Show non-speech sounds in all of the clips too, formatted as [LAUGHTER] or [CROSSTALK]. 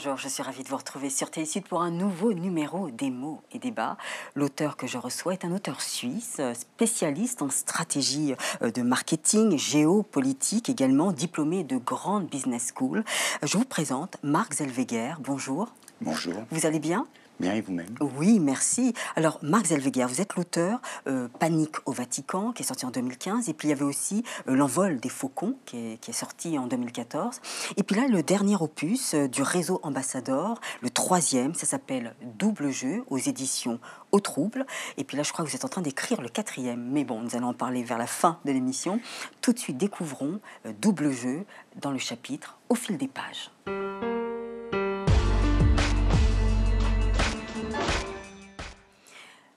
Bonjour, je suis ravie de vous retrouver sur Télésud pour un nouveau numéro des mots et débats. L'auteur que je reçois est un auteur suisse, euh, spécialiste en stratégie euh, de marketing, géopolitique, également diplômé de Grande Business School. Je vous présente Marc Zellweger. Bonjour. Bonjour. Vous allez bien Bien, et vous-même Oui, merci. Alors, Marc Zellweger, vous êtes l'auteur euh, Panique au Vatican, qui est sorti en 2015, et puis il y avait aussi euh, L'envol des faucons, qui est, sorti en 2014. Et puis là, le dernier opus euh, du réseau Ambassador, le troisième, ça s'appelle Double jeu, aux éditions Au Trouble. Et puis là, je crois que vous êtes en train d'écrire le quatrième, mais bon, nous allons en parler vers la fin de l'émission. Tout de suite, découvrons Double jeu dans le chapitre Au fil des pages.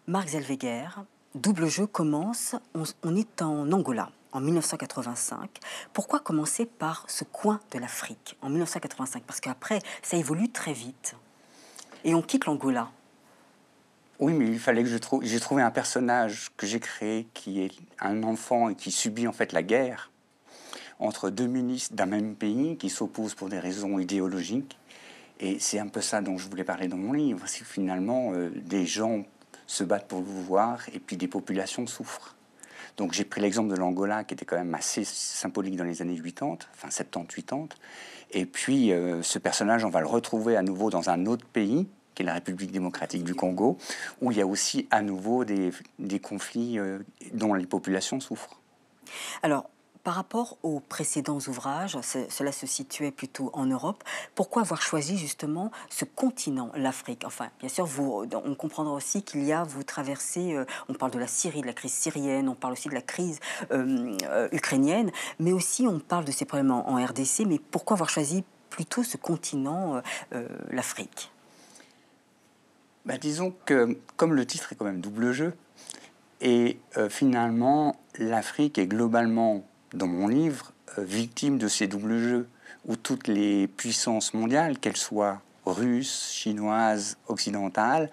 Marc Zellweger, Double jeu commence, on, est en Angola en 1985. Pourquoi commencer par ce coin de l'Afrique en 1985 Parce qu'après, ça évolue très vite. Et on quitte l'Angola. Oui, mais il fallait que je trouve. J'ai trouvé un personnage que j'ai créé qui est un enfant et qui subit en fait la guerre entre deux ministres d'un même pays qui s'opposent pour des raisons idéologiques. Et c'est un peu ça dont je voulais parler dans mon livre. C'est finalement euh, des gens se battent pour le pouvoir et puis des populations souffrent. Donc j'ai pris l'exemple de l'Angola qui était quand même assez symbolique dans les années 80, enfin 70, 80. Et puis euh, ce personnage, on va le retrouver à nouveau dans un autre pays, qui est la République démocratique du Congo, où il y a aussi à nouveau des, conflits euh, dont les populations souffrent. Alors, par rapport aux précédents ouvrages, cela se situait plutôt en Europe. Pourquoi avoir choisi justement ce continent, l'Afrique Enfin, bien sûr, vous, euh, on comprendra aussi qu'il y a, vous traversez, euh, on parle de la Syrie, de la crise syrienne, on parle aussi de la crise euh, ukrainienne, mais aussi on parle de ces problèmes en, RDC. Mais pourquoi avoir choisi plutôt ce continent, l'Afrique bah, Disons que, comme le titre est quand même double jeu, et finalement, l'Afrique est globalement dans mon livre, euh, victime de ces doubles jeux, où toutes les puissances mondiales, qu'elles soient russes, chinoises, occidentales,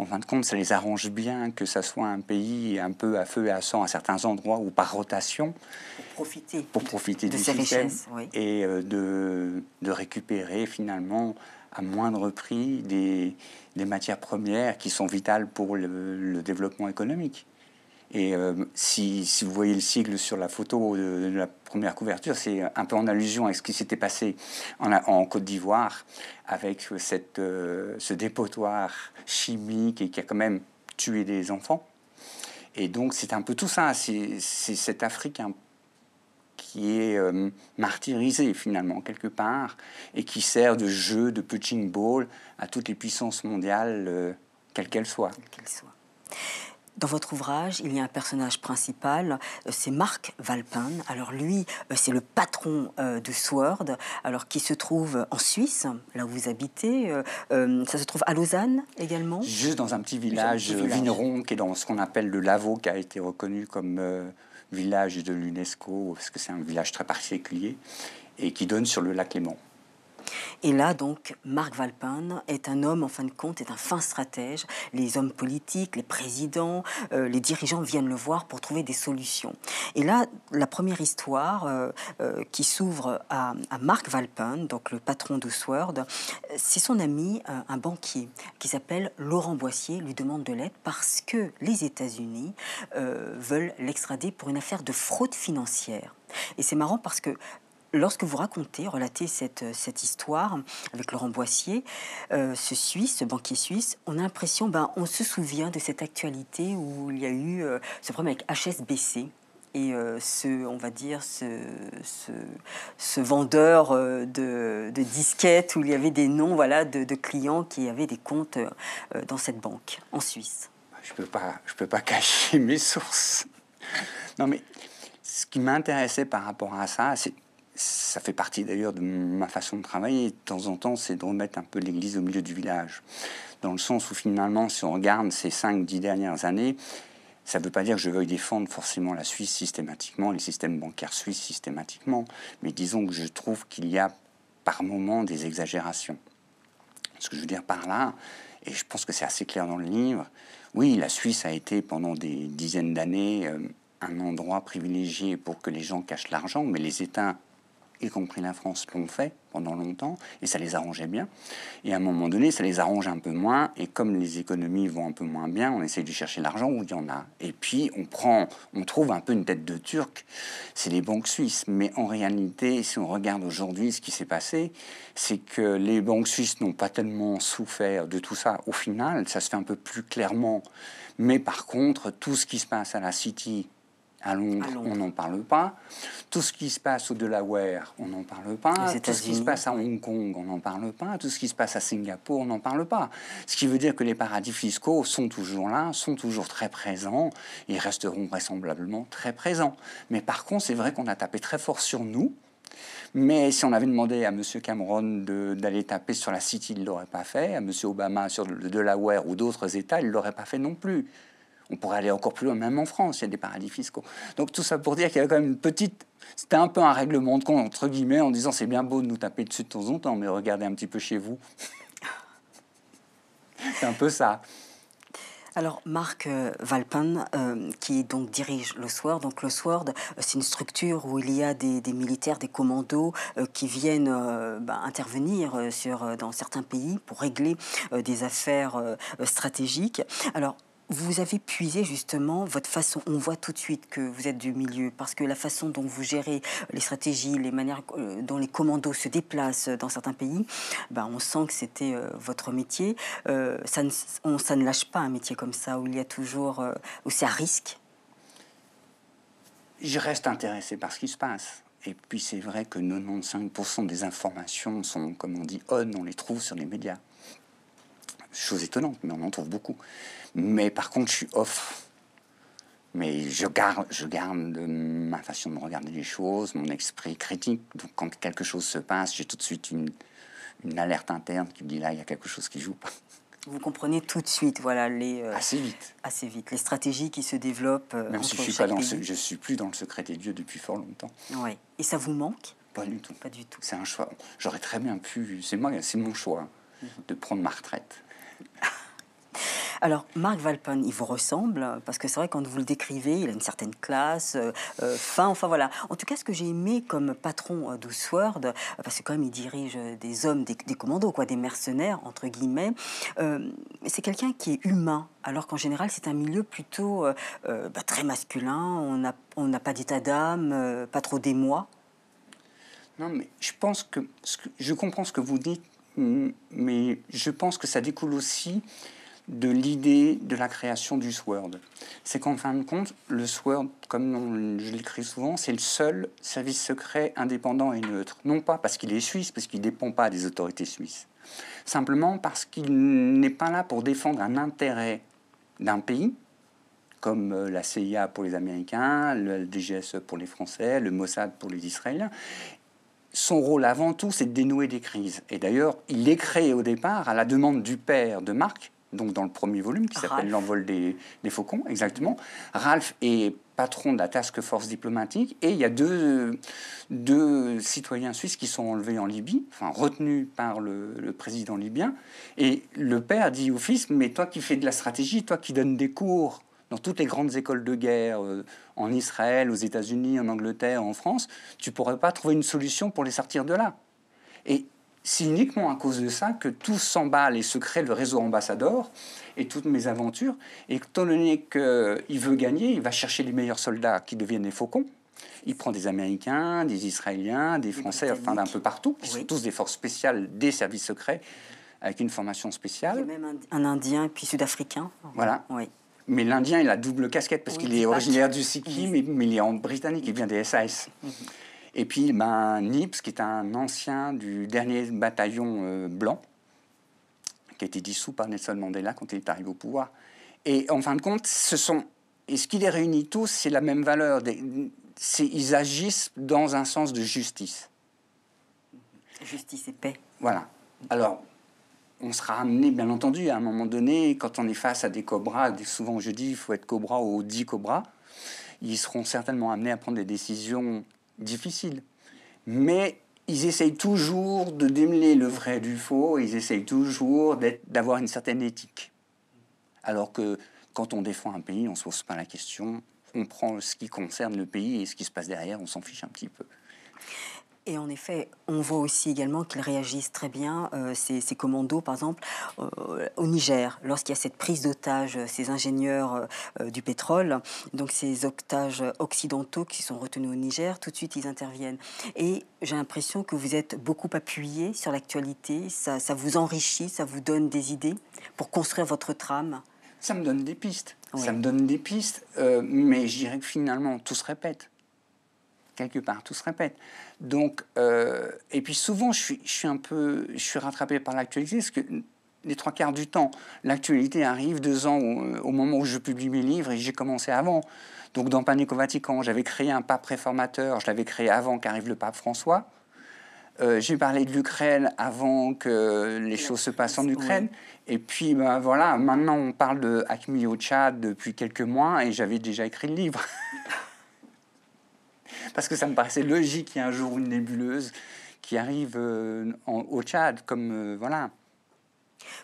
en fin de compte, ça les arrange bien que ça soit un pays un peu à feu et à sang à certains endroits ou par rotation. Pour profiter. de, du richesses, Et euh, de, récupérer finalement à moindre prix des, matières premières qui sont vitales pour le développement économique. Et euh, si, vous voyez le sigle sur la photo de, la première couverture, c'est un peu en allusion à ce qui s'était passé en, Côte d'Ivoire avec euh, euh, ce dépotoir chimique et qui a quand même tué des enfants. Et donc c'est un peu tout ça, c'est cette Afrique hein, qui est martyrisé martyrisée finalement quelque part et qui sert de jeu, de punching ball à toutes les puissances mondiales, Quelles qu'elles soient. Dans votre ouvrage, il y a un personnage principal, euh, c'est Marc Valpin. Alors lui, euh, c'est le patron euh, de Sword, alors qui se trouve en Suisse, là où vous habitez. Ça se trouve à Lausanne également Juste dans un petit village, village. vigneron qui est dans ce qu'on appelle le Lavaux, qui a été reconnu comme village de l'UNESCO, parce que c'est un village très particulier, et qui donne sur le lac Léman. Et là, donc, Marc Valpin est un homme, en fin de compte, est un fin stratège. Les hommes politiques, les présidents, euh, les dirigeants viennent le voir pour trouver des solutions. Et là, la première histoire euh, euh, qui s'ouvre à, Marc Valpin, donc le patron de Sword, c'est son ami, un banquier, qui s'appelle Laurent Boissier, lui demande de l'aide parce que les États-Unis veulent l'extrader pour une affaire de fraude financière. Et c'est marrant parce que Lorsque vous racontez, relatez cette, euh, cette histoire avec Laurent Boissier, euh, ce Suisse, banquier suisse, on a l'impression, ben, on se souvient de cette actualité où il y a eu euh, ce problème avec HSBC et ce, on va dire, ce, ce, vendeur de, disquettes où il y avait des noms voilà, de, clients qui avaient des comptes dans cette banque en Suisse. Je ne peux, pas, peux pas [LAUGHS] cacher mes sources. Non, mais ce qui m'intéressait par rapport à ça, c'est ça fait partie d'ailleurs de ma façon de travailler. De temps en temps, c'est de remettre un peu l'église au milieu du village. Dans le sens où finalement, si on regarde ces 5-10 dernières années, ça ne veut pas dire que je veuille défendre forcément la Suisse systématiquement, les systèmes bancaires suisses systématiquement, mais disons que je trouve qu'il y a par moment des exagérations. Ce que je veux dire par là, et je pense que c'est assez clair dans le livre, oui, la Suisse a été pendant des dizaines d'années euh, un endroit privilégié pour que les gens cachent l'argent, mais les États y compris la France, l'ont fait pendant longtemps, et ça les arrangeait bien. Et à un moment donné, ça les arrange un peu moins, et comme les économies vont un peu moins bien, on essaie de chercher l'argent où il y en a. Et puis, on prend, on trouve un peu une tête de turc, c'est les banques suisses. Mais en réalité, si on regarde aujourd'hui ce qui s'est passé, c'est que les banques suisses n'ont pas tellement souffert de tout ça. Au final, ça se fait un peu plus clairement. Mais par contre, tout ce qui se passe à la City, Londres, on n'en parle pas. Tout ce qui se passe au Delaware, on n'en parle pas. Tout ce qui se passe à Hong Kong, on n'en parle pas. Tout ce qui se passe à Singapour, on n'en parle pas. Ce qui veut dire que les paradis fiscaux sont toujours là, sont toujours très présents et resteront vraisemblablement très présents. Mais par contre, c'est vrai qu'on a tapé très fort sur nous. Mais si on avait demandé à M. Cameron d'aller taper sur la City, il ne l'aurait pas fait. À M. Obama sur le Delaware ou d'autres États, il ne l'aurait pas fait non plus. On pourrait aller encore plus loin, même en France, il y a des paradis fiscaux. Donc tout ça pour dire qu'il y a quand même une petite... C'était un peu un règlement de compte, entre guillemets, en disant c'est bien beau de nous taper dessus de temps en temps, mais regardez un petit peu chez vous. [LAUGHS] c'est un peu ça. Alors Marc euh, Valpin, euh, qui donc dirige le soir donc le SWORD, euh, c'est une structure où il y a des, militaires, des commandos qui viennent bah, intervenir sur, dans certains pays pour régler des affaires stratégiques. Alors vous avez puisé justement votre façon. On voit tout de suite que vous êtes du milieu parce que la façon dont vous gérez les stratégies, les manières euh, dont les commandos se déplacent dans certains pays, ben on sent que c'était euh, votre métier. Euh, ça, ne, ça ne lâche pas un métier comme ça où il y a toujours où c'est à risque. Je reste intéressé par ce qui se passe. Et puis c'est vrai que 95% des informations sont, comme on dit, on, on les trouve sur les médias chose étonnante, mais on en trouve beaucoup. Mais par contre, je suis off. Mais je garde, je garde ma façon de regarder les choses, mon esprit critique. Donc quand quelque chose se passe, j'ai tout de suite une, une alerte interne qui me dit là, il y a quelque chose qui joue Vous comprenez tout de suite, voilà les euh, assez vite, assez vite les stratégies qui se développent. Euh, Même si je suis dans je suis plus dans le secret des dieux depuis fort longtemps. Et ça vous manque Pas du tout. Pas du tout. C'est un choix. J'aurais très bien pu. C'est moi, c'est mon choix mhm. de prendre ma retraite. [LAUGHS] Alors, Marc Valpin, il vous ressemble Parce que c'est vrai, quand vous le décrivez, il a une certaine classe, euh, euh, fin, enfin voilà. En tout cas, ce que j'ai aimé comme patron euh, d'Ousword, parce que quand même, il dirige des hommes, des, commandos, quoi, des mercenaires, entre guillemets, c'est quelqu'un qui est humain. Alors qu'en général, c'est un milieu plutôt bah, très masculin, on n'a pas d'état d'âme, pas trop d'émoi. Non, mais je pense que je comprends ce que vous dites mais je pense que ça découle aussi de l'idée de la création du SWORD. C'est qu'en fin de compte, le SWORD, comme je l'écris souvent, c'est le seul service secret indépendant et neutre. Non pas parce qu'il est suisse, parce qu'il ne dépend pas des autorités suisses. Simplement parce qu'il n'est pas là pour défendre un intérêt d'un pays, comme euh, la CIA pour les Américains, le DGSE pour les Français, le Mossad pour les Israéliens son rôle avant tout, c'est de dénouer des crises. Et d'ailleurs, il est créé au départ à la demande du père de Marc, donc dans le premier volume qui s'appelle L'envol des, faucons, exactement. Ralph est patron de la task force diplomatique et il y a deux, citoyens suisses qui sont enlevés en Libye, enfin retenus par le, le, président libyen. Et le père dit au fils, mais toi qui fais de la stratégie, toi qui donnes des cours dans toutes les grandes écoles de guerre, euh, en Israël, aux États-Unis, en Angleterre, en France, tu ne pourrais pas trouver une solution pour les sortir de là. Et c'est uniquement à cause de ça que tout s'emballe et se crée le réseau ambassadeur et toutes mes aventures. Et étant donné il veut gagner, il va chercher les meilleurs soldats qui deviennent les faucons. Il prend des Américains, des Israéliens, des Français, enfin d'un peu partout, qui sont tous des forces spéciales, des services secrets, avec une formation spéciale. Il y a même un, Indien et puis Sud-Africain. Voilà. Oui. Mais l'Indien, il a double casquette parce qu'il est originaire du Sikkim, mais, il est en britannique, il vient des SAS. Mhm. Et puis, ben, Nips, qui est un ancien du dernier bataillon euh, blanc, qui a été dissous par Nelson Mandela quand il est arrivé au pouvoir. Et en fin de compte, ce sont. Et ce qui les réunit tous, c'est la même valeur. Des... Ils agissent dans un sens de justice. Justice et paix. Voilà. Alors, on sera amené, bien entendu, à un moment donné, quand on est face à des cobras, souvent je dis, il faut être cobra ou dix cobras, ils seront certainement amenés à prendre des décisions difficiles. Mais ils essayent toujours de démêler le vrai du faux, ils essayent toujours d'avoir une certaine éthique. Alors que quand on défend un pays, on ne se pose pas la question, on prend ce qui concerne le pays et ce qui se passe derrière, on s'en fiche un petit peu. Et en effet, on voit aussi également qu'ils réagissent très bien, euh, ces, commandos par exemple, euh, au Niger, lorsqu'il y a cette prise d'otages, euh, ces ingénieurs du pétrole, donc ces otages occidentaux qui sont retenus au Niger, tout de suite ils interviennent. Et j'ai l'impression que vous êtes beaucoup appuyé sur l'actualité, ça, vous enrichit, ça vous donne des idées pour construire votre trame. Ça me donne des pistes, ça me donne des pistes, mais je dirais que finalement tout se répète quelque part, tout se répète. Donc, euh, et puis souvent, je suis, je suis un peu, je suis rattrapé par l'actualité, parce que les trois quarts du temps, l'actualité arrive deux ans euh, au, moment où je publie mes livres et j'ai commencé avant. Donc, dans Panique Vatican, j'avais créé un pape réformateur, je l'avais créé avant qu'arrive le pape François. Euh, j'ai parlé de l'Ukraine avant que les choses se passent en Ukraine. Et puis, ben, voilà, maintenant on parle de Acme au Tchad depuis quelques mois et j'avais déjà écrit le livre. [LAUGHS] parce que ça me paraissait logique qu'il y ait un jour une nébuleuse qui arrive euh, au Tchad, comme euh, voilà.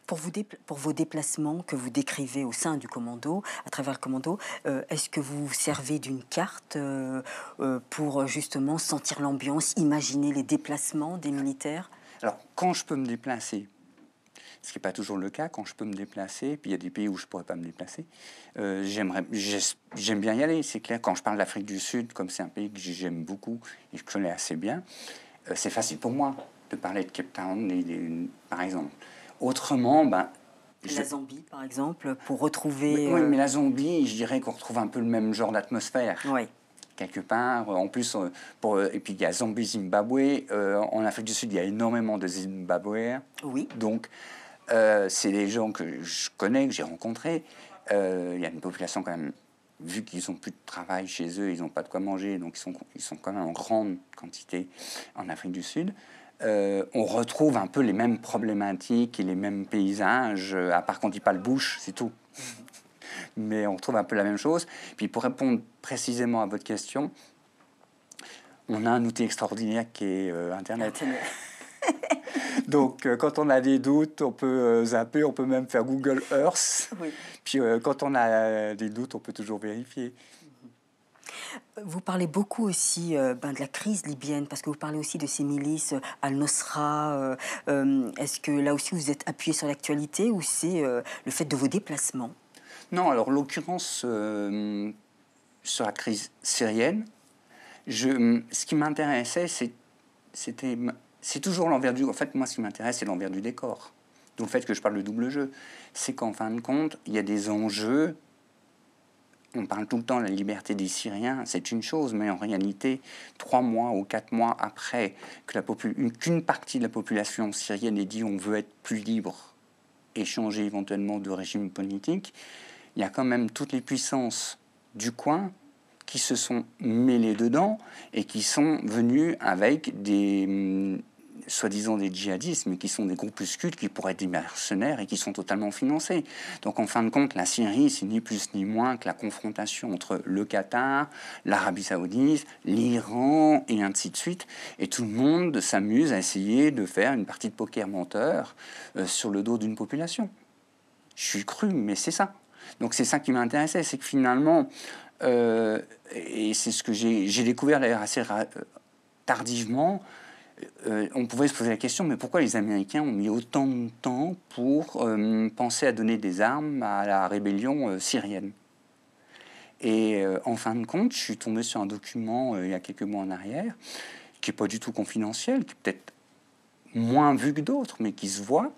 Pour, vos déplacements que vous décrivez au sein du commando, à travers le commando, euh, est-ce que vous servez d'une carte pour justement sentir l'ambiance, imaginer les déplacements des militaires Alors, quand je peux me déplacer, ce qui n'est pas toujours le cas quand je peux me déplacer. Puis il y a des pays où je ne pourrais pas me déplacer. Euh, j'aimerais, j'aime bien y aller, c'est clair. Quand je parle d'Afrique du Sud, comme c'est un pays que j'aime beaucoup et que je connais assez bien, euh, c'est facile pour moi de parler de Cape Town, par exemple. Autrement, ben, La Zambie, par exemple, pour retrouver. Oui, mais la euh, Zambie, je dirais qu'on retrouve un peu le même genre d'atmosphère. Oui quelque part. En plus, pour, et puis il y a zambie Zimbabwe. en Afrique du Sud, il y a énormément de Zimbabwe. Oui. Donc, euh, c'est des gens que je connais, que j'ai rencontrés. Euh, il y a une population quand même, vu qu'ils n'ont plus de travail chez eux, ils n'ont pas de quoi manger, donc ils sont, ils sont quand même en grande quantité en Afrique du Sud. Euh, on retrouve un peu les mêmes problématiques et les mêmes paysages, à part qu'on dit pas le bouche, c'est tout. [LAUGHS] Mais on retrouve un peu la même chose. Puis pour répondre précisément à votre question, on a un outil extraordinaire qui est Internet. [LAUGHS] Donc, euh, quand on a des doutes, on peut euh, zapper, on peut même faire Google Earth. [LAUGHS] Puis, euh, quand on a des doutes, on peut toujours vérifier. Vous parlez beaucoup aussi ben, de la crise libyenne, parce que vous parlez aussi de ces milices al-Nosra. Est-ce que là aussi vous êtes appuyé sur l'actualité ou c'est le fait de vos déplacements Non, alors l'occurrence sur la crise syrienne, je, ce qui m'intéressait, c'était c'est toujours l'envers du... En fait, moi, ce qui m'intéresse, c'est l'envers du décor. Donc le fait que je parle de double jeu, c'est qu'en fin de compte, il y a des enjeux. On parle tout le temps de la liberté des Syriens, c'est une chose, mais en réalité, trois mois ou quatre mois après que la qu'une partie de la population syrienne ait dit on veut être plus libre et changer éventuellement de régime politique, il y a quand même toutes les puissances du coin qui se sont mêlées dedans et qui sont venues avec des hum, soi-disant des djihadistes, mais qui sont des groupuscules qui pourraient être des mercenaires et qui sont totalement financés. Donc en fin de compte, la Syrie, c'est ni plus ni moins que la confrontation entre le Qatar, l'Arabie saoudite, l'Iran, et ainsi de suite. Et tout le monde s'amuse à essayer de faire une partie de poker menteur euh, sur le dos d'une population. Je suis cru, mais c'est ça. Donc c'est ça qui m'intéressait, c'est que finalement, euh, et c'est ce que j'ai découvert d'ailleurs assez euh, tardivement, euh, on pouvait se poser la question, mais pourquoi les Américains ont mis autant de temps pour euh, penser à donner des armes à la rébellion euh, syrienne Et en fin de compte, je suis tombé sur un document il y a quelques mois en arrière, qui n'est pas du tout confidentiel, qui est peut-être moins vu que d'autres, mais qui se voit,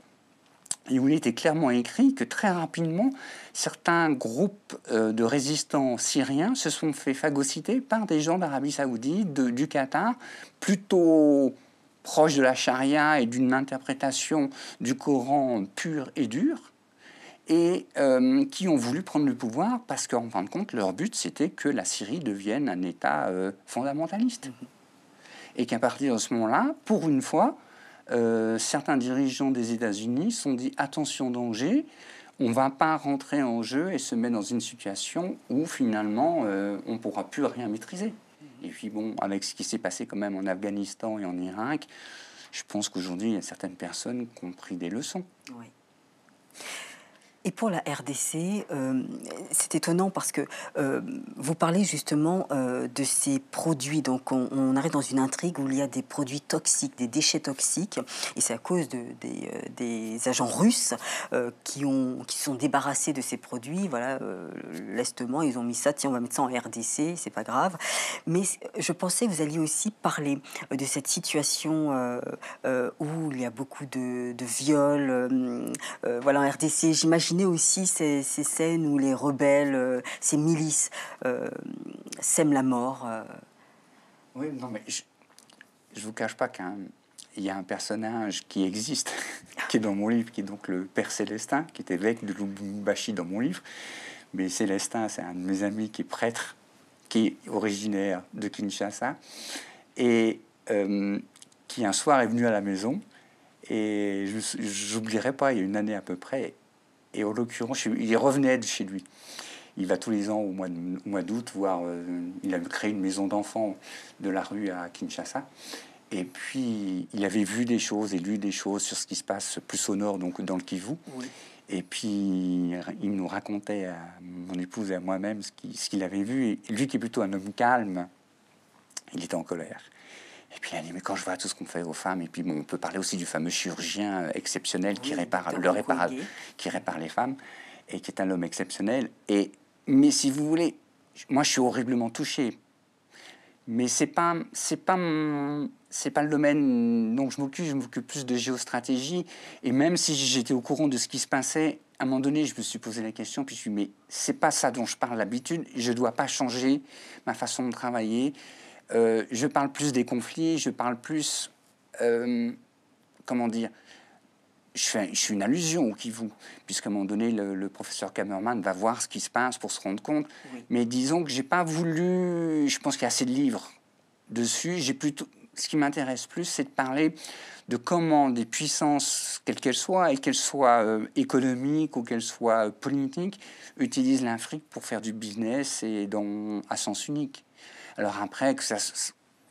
et où il était clairement écrit que très rapidement, certains groupes de résistants syriens se sont fait phagocyter par des gens d'Arabie saoudite, du Qatar, plutôt proche de la charia et d'une interprétation du Coran pure et dure, et euh, qui ont voulu prendre le pouvoir parce qu'en fin de compte, leur but, c'était que la Syrie devienne un État euh, fondamentaliste. Et qu'à partir de ce moment-là, pour une fois, euh, certains dirigeants des États-Unis sont dit attention danger, on ne va pas rentrer en jeu et se mettre dans une situation où finalement on ne pourra plus rien maîtriser. Et puis bon, avec ce qui s'est passé quand même en Afghanistan et en Irak, je pense qu'aujourd'hui, il y a certaines personnes qui ont pris des leçons. Oui. Et pour la RDC, euh, c'est étonnant parce que euh, vous parlez justement euh, de ces produits. Donc on, arrive dans une intrigue où il y a des produits toxiques, des déchets toxiques. Et c'est à cause de, des, agents russes qui, ont, qui sont débarrassés de ces produits. Voilà, lestement, ils ont mis ça, tiens, on va mettre ça en RDC, c'est pas grave. Mais je pensais que vous alliez aussi parler de cette situation où il y a beaucoup de, de viols. voilà, en RDC, j'imagine aussi ces, scènes où les rebelles, euh, ces milices euh, sèment la mort. Euh. Oui, non, mais je, ne vous cache pas qu'il y a un personnage qui existe, [LAUGHS] qui est dans mon livre, qui est donc le père Célestin, qui est évêque de Lubumbashi dans mon livre. Mais Célestin, c'est un de mes amis qui est prêtre, qui est originaire de Kinshasa, et qui un soir est venu à la maison. Et j'oublierai pas, il y a une année à peu près, et en l'occurrence, il revenait de chez lui. Il va tous les ans au mois, d'août voir. Euh, il a créé une maison d'enfants de la rue à Kinshasa. Et puis, il avait vu des choses et lu des choses sur ce qui se passe plus au nord, donc dans le Kivu. Et puis, il nous racontait à mon épouse et à moi-même ce qu'il avait vu. Et lui, qui est plutôt un homme calme, il était en colère. Et puis elle dit, mais quand je vois tout ce qu'on fait aux femmes, et puis on peut parler aussi du fameux chirurgien euh, exceptionnel qui, répare, le qui répare les femmes, et qui est un homme exceptionnel. Et, mais si vous voulez, moi je suis horriblement touché. Mais c'est pas, c'est pas, c'est pas le domaine dont je m'occupe. Je m'occupe plus de géostratégie. Et même si j'étais au courant de ce qui se passait, à un moment donné, je me suis posé la question, puis je me suis dit, mais c'est pas ça dont je parle d'habitude, je ne dois pas changer ma façon de travailler, euh, je parle plus des conflits, je parle plus, euh, comment dire, je fais, je une allusion au Kivu, puisqu'à un moment donné, le, professeur Kamerman va voir ce qui se passe pour se rendre compte. Mais disons que j'ai pas voulu, je pense qu'il y a assez de livres dessus. J'ai plutôt, ce qui m'intéresse plus, c'est de parler de comment des puissances, quelles qu'elles soient, et qu'elles soient euh, économiques ou qu'elles soient euh, politiques, utilisent l'Afrique pour faire du business et dans, à sens unique. Alors après, que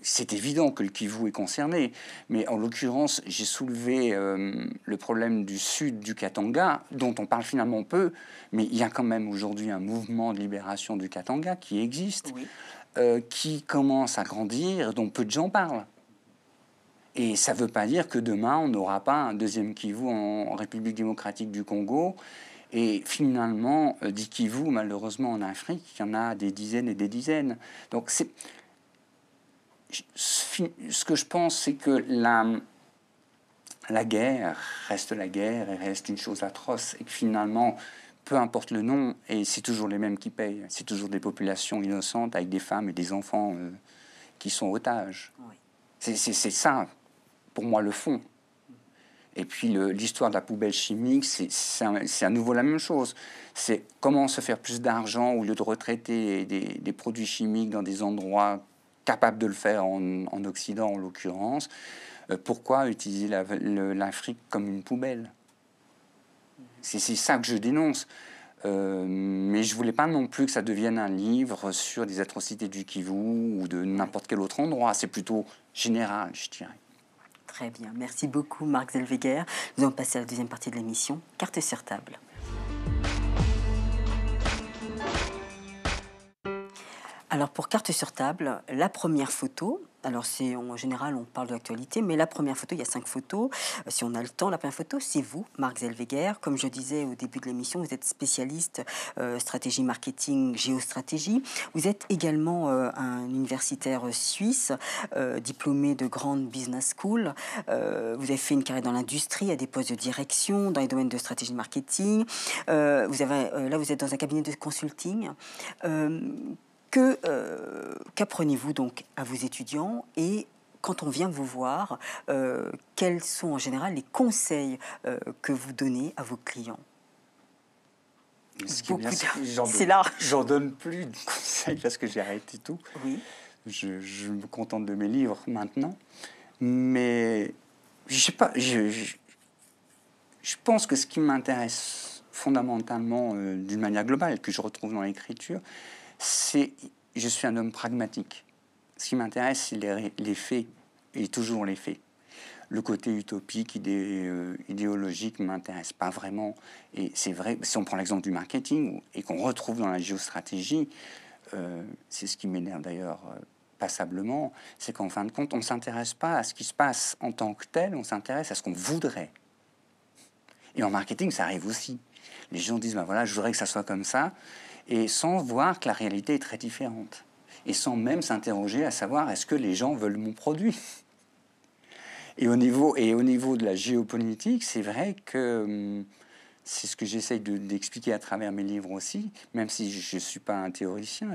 c'est évident que le Kivu est concerné, mais en l'occurrence, j'ai soulevé euh, le problème du sud du Katanga, dont on parle finalement peu, mais il y a quand même aujourd'hui un mouvement de libération du Katanga qui existe, qui commence à grandir, dont peu de gens parlent. Et ça ne veut pas dire que demain, on n'aura pas un deuxième Kivu en République démocratique du Congo. Et finalement, euh, dit vous malheureusement, en Afrique, il y en a des dizaines et des dizaines. Donc, c'est... ce que je pense, c'est que la, la guerre reste la guerre et reste une chose atroce. Et que finalement, peu importe le nom, et c'est toujours les mêmes qui payent. C'est toujours des populations innocentes avec des femmes et des enfants euh, qui sont otages. C'est ça pour moi le fond. Et puis l'histoire de la poubelle chimique, c'est à nouveau la même chose. C'est comment se faire plus d'argent au lieu de retraiter des, produits chimiques dans des endroits capables de le faire en, Occident en l'occurrence. Euh, pourquoi utiliser l'Afrique comme une poubelle C'est ça que je dénonce. Euh, mais je voulais pas non plus que ça devienne un livre sur des atrocités du Kivu ou de n'importe quel autre endroit. C'est plutôt général, je dirais. Très bien. Merci beaucoup, Marc Zellweger. Nous allons passer à la deuxième partie de l'émission, carte sur table. Alors pour carte sur table, la première photo, alors c'est en général on parle de l'actualité, mais la première photo, il y a cinq photos. Euh, si on a le temps, la première photo, c'est vous, Marc Zellweger. Comme je disais au début de l'émission, vous êtes spécialiste euh, stratégie marketing, géostratégie. Vous êtes également euh, un universitaire suisse, diplômé de Grande Business School. vous avez fait une carrière dans l'industrie, à des postes de direction, dans les domaines de stratégie marketing. vous avez, là, vous êtes dans un cabinet de consulting que euh, qu'apprenez-vous donc à vos étudiants et quand on vient vous voir, euh, quels sont en général les conseils euh, que vous donnez à vos clients C'est là. [LAUGHS] J'en donne plus de conseils parce que j'ai arrêté tout. Oui. Je, me contente de mes livres maintenant. Mais je sais pas, je, pense que ce qui m'intéresse fondamentalement d'une manière globale, que je retrouve dans l'écriture, c'est je suis un homme pragmatique. Ce qui m'intéresse, c'est les, faits, et toujours les faits. Le côté utopique, euh, idéologique, ne m'intéresse pas vraiment. Et c'est vrai, si on prend l'exemple du marketing et qu'on retrouve dans la géostratégie, euh, c'est ce qui m'énerve d'ailleurs euh, passablement, c'est qu'en fin de compte, on ne s'intéresse pas à ce qui se passe en tant que tel, on s'intéresse à ce qu'on voudrait. Et en marketing, ça arrive aussi. Les gens disent, ben voilà, je voudrais que ça soit comme ça et sans voir que la réalité est très différente, et sans même s'interroger à savoir est-ce que les gens veulent mon produit. Et au niveau, et au niveau de la géopolitique, c'est vrai que hum, c'est ce que j'essaye d'expliquer à travers mes livres aussi, même si je ne suis pas un théoricien,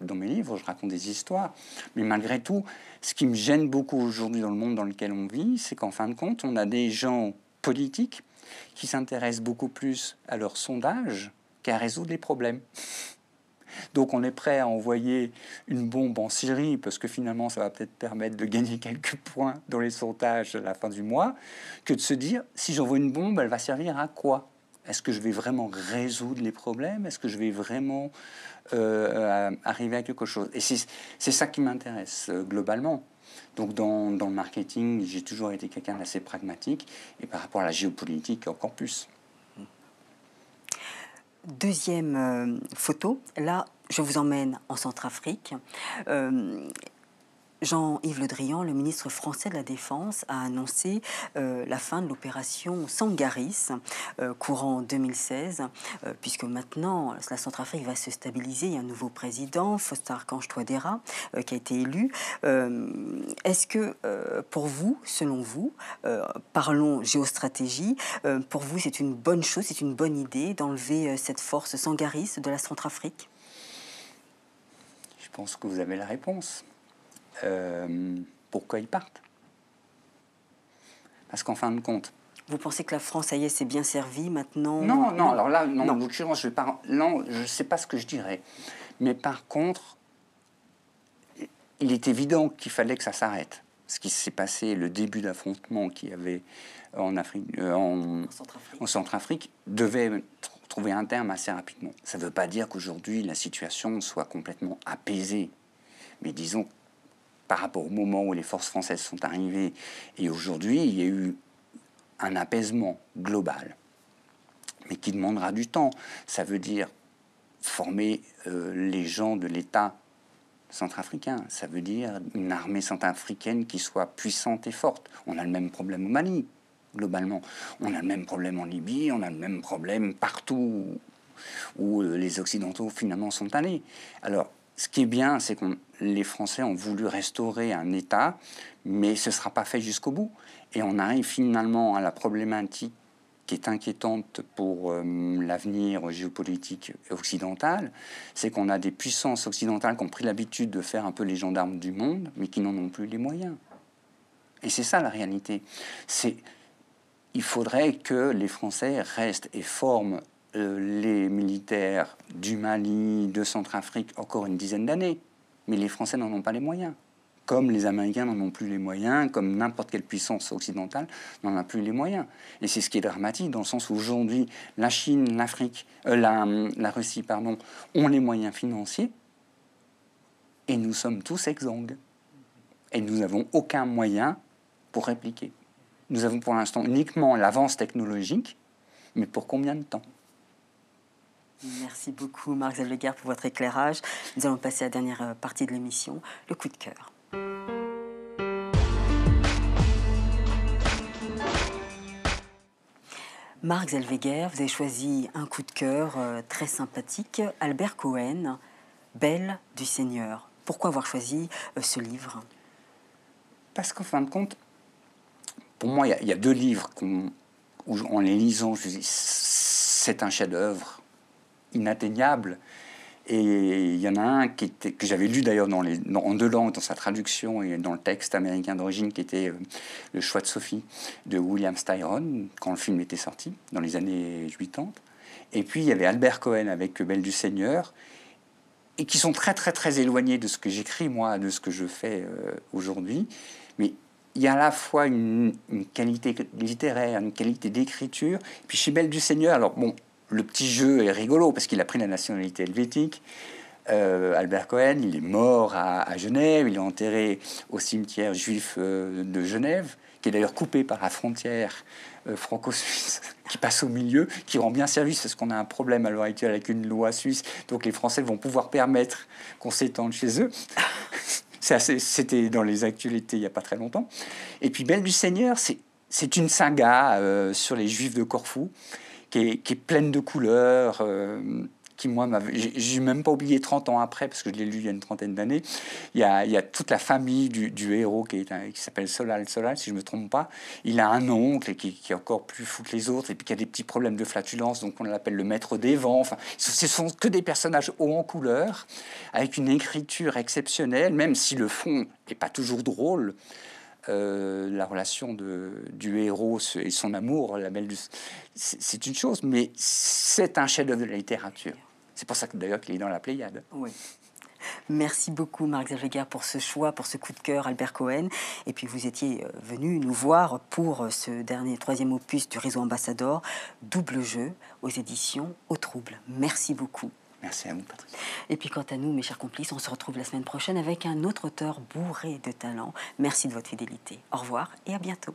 dans mes livres, je raconte des histoires. Mais malgré tout, ce qui me gêne beaucoup aujourd'hui dans le monde dans lequel on vit, c'est qu'en fin de compte, on a des gens politiques qui s'intéressent beaucoup plus à leurs sondages qu'à résoudre les problèmes. Donc on est prêt à envoyer une bombe en Syrie, parce que finalement ça va peut-être permettre de gagner quelques points dans les sondages à la fin du mois, que de se dire, si j'envoie une bombe, elle va servir à quoi Est-ce que je vais vraiment résoudre les problèmes Est-ce que je vais vraiment euh, euh, arriver à quelque chose Et c'est ça qui m'intéresse euh, globalement. Donc dans, dans le marketing, j'ai toujours été quelqu'un d'assez pragmatique, et par rapport à la géopolitique, encore plus. Deuxième euh, photo, là, je vous emmène en Centrafrique. Euh, Jean-Yves Le Drian, le ministre français de la Défense, a annoncé euh, la fin de l'opération Sangaris, euh, courant 2016, euh, puisque maintenant la Centrafrique va se stabiliser. Il y a un nouveau président, Faustin Archange Touadéra, qui a été élu. Est-ce que pour vous, selon vous, parlons géostratégie, pour vous c'est une bonne chose, c'est une bonne idée d'enlever cette force Sangaris de la Centrafrique Je pense que vous avez la réponse. Euh, pourquoi ils partent. Parce qu'en fin de compte. Vous pensez que la France, ça y est, s'est bien servie, maintenant Non, non, alors là, non, en l'occurrence, je ne sais pas ce que je dirais. Mais par contre, il est évident qu'il fallait que ça s'arrête. Ce qui s'est passé, le début d'affrontement qu'il y avait en, Afrique, euh, en, en, Centrafrique. devait trouver un terme assez rapidement. Ça ne veut pas dire qu'aujourd'hui la situation soit complètement apaisée. Mais disons par rapport au moment où les forces françaises sont arrivées et aujourd'hui, il y a eu un apaisement global, mais qui demandera du temps. Ça veut dire former euh, les gens de l'État centrafricain, ça veut dire une armée centrafricaine qui soit puissante et forte. On a le même problème au Mali, globalement. On a le même problème en Libye, on a le même problème partout où euh, les Occidentaux finalement sont allés. Alors, ce qui est bien, c'est qu'on les Français ont voulu restaurer un État, mais ce ne sera pas fait jusqu'au bout. Et on arrive finalement à la problématique qui est inquiétante pour euh, l'avenir géopolitique occidental, c'est qu'on a des puissances occidentales qui ont pris l'habitude de faire un peu les gendarmes du monde, mais qui n'en ont plus les moyens. Et c'est ça la réalité. il faudrait que les Français restent et forment euh, les militaires du Mali, de Centrafrique encore une dizaine d'années. Mais les Français n'en ont pas les moyens. Comme les Américains n'en ont plus les moyens, comme n'importe quelle puissance occidentale n'en a plus les moyens. Et c'est ce qui est dramatique dans le sens où aujourd'hui, la Chine, l'Afrique, euh, la, Russie, pardon, ont les moyens financiers et nous sommes tous exsangues. Et nous n'avons aucun moyen pour répliquer. Nous avons pour l'instant uniquement l'avance technologique, mais pour combien de temps Merci beaucoup, Marc Guerre, pour votre éclairage. Nous allons passer à la dernière euh, partie de l'émission, le coup de cœur. Marc Zellweger, vous avez choisi un coup de cœur euh, très sympathique, Albert Cohen, Belle du Seigneur. Pourquoi avoir choisi euh, ce livre Parce qu'en fin de compte, pour moi, il y, a deux livres où, en les lisant, je dis c'est un chef-d'œuvre inatteignable. Et il y en a un qui était, que j'avais lu d'ailleurs dans les, en deux langues, dans sa traduction et dans le texte américain d'origine, qui était euh, Le choix de Sophie de William Styron, quand le film était sorti, dans les années 80. Et puis il y avait Albert Cohen avec Belle du Seigneur, et qui sont très très très éloignés de ce que j'écris moi, de ce que je fais euh, aujourd'hui. Mais il y a à la fois une, une qualité littéraire, une qualité d'écriture. puis chez Belle du Seigneur, alors bon, le petit jeu est rigolo parce qu'il a pris la nationalité helvétique. Euh, Albert Cohen, il est mort à, Genève, il est enterré au cimetière juif euh, de Genève, qui est d'ailleurs coupé par la frontière euh, franco-suisse [LAUGHS] qui passe au milieu, qui rend bien service parce qu'on a un problème à l'heure actuelle avec une loi suisse, donc les Français vont pouvoir permettre qu'on s'étende chez eux. [LAUGHS] C'était dans les actualités il n'y a pas très longtemps. Et puis Belle du Seigneur, c'est une saga sur les Juifs de Corfou qui est, qui pleine de couleurs. Euh, qui, moi, j'ai même pas oublié 30 ans après, parce que je l'ai lu il y a une trentaine d'années. Il, il, y a toute la famille du, héros qui, s'appelle Solal Solal, si je me trompe pas. Il a un oncle qui, qui, est encore plus fou que les autres, et puis qui a des petits problèmes de flatulence, donc on l'appelle le maître des vents. Enfin, ce sont que des personnages hauts en couleurs, avec une écriture exceptionnelle, même si le fond n'est pas toujours drôle. Euh, la relation de, du héros et son amour, la belle du... C'est une chose, mais c'est un chef-d'œuvre de la littérature. C'est pour ça que d'ailleurs qu'il est dans la Pléiade. Oui. Merci beaucoup, Marc Zalvegar, pour ce choix, pour ce coup de cœur, Albert Cohen. Et puis, vous étiez euh, venu nous voir pour euh, ce dernier troisième opus du réseau Ambassador, Double Jeu, aux éditions Au Trouble. Merci beaucoup. Merci à vous, Patrick. Et puis quant à nous, mes chers complices, on se retrouve la semaine prochaine avec un autre auteur bourré de talent. Merci de votre fidélité. Au revoir et à bientôt.